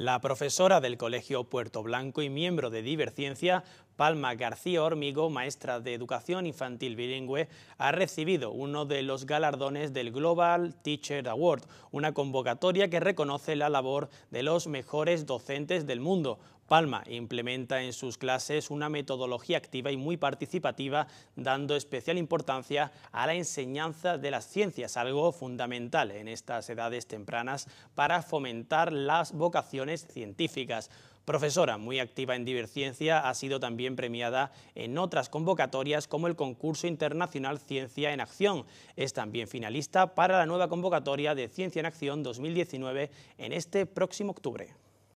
La profesora del Colegio Puerto Blanco y miembro de Diverciencia Palma García Hormigo, maestra de educación infantil bilingüe, ha recibido uno de los galardones del Global Teacher Award, una convocatoria que reconoce la labor de los mejores docentes del mundo, Palma implementa en sus clases una metodología activa y muy participativa, dando especial importancia a la enseñanza de las ciencias, algo fundamental en estas edades tempranas para fomentar las vocaciones científicas. Profesora muy activa en Diverciencia, ha sido también premiada en otras convocatorias como el concurso internacional Ciencia en Acción. Es también finalista para la nueva convocatoria de Ciencia en Acción 2019 en este próximo octubre.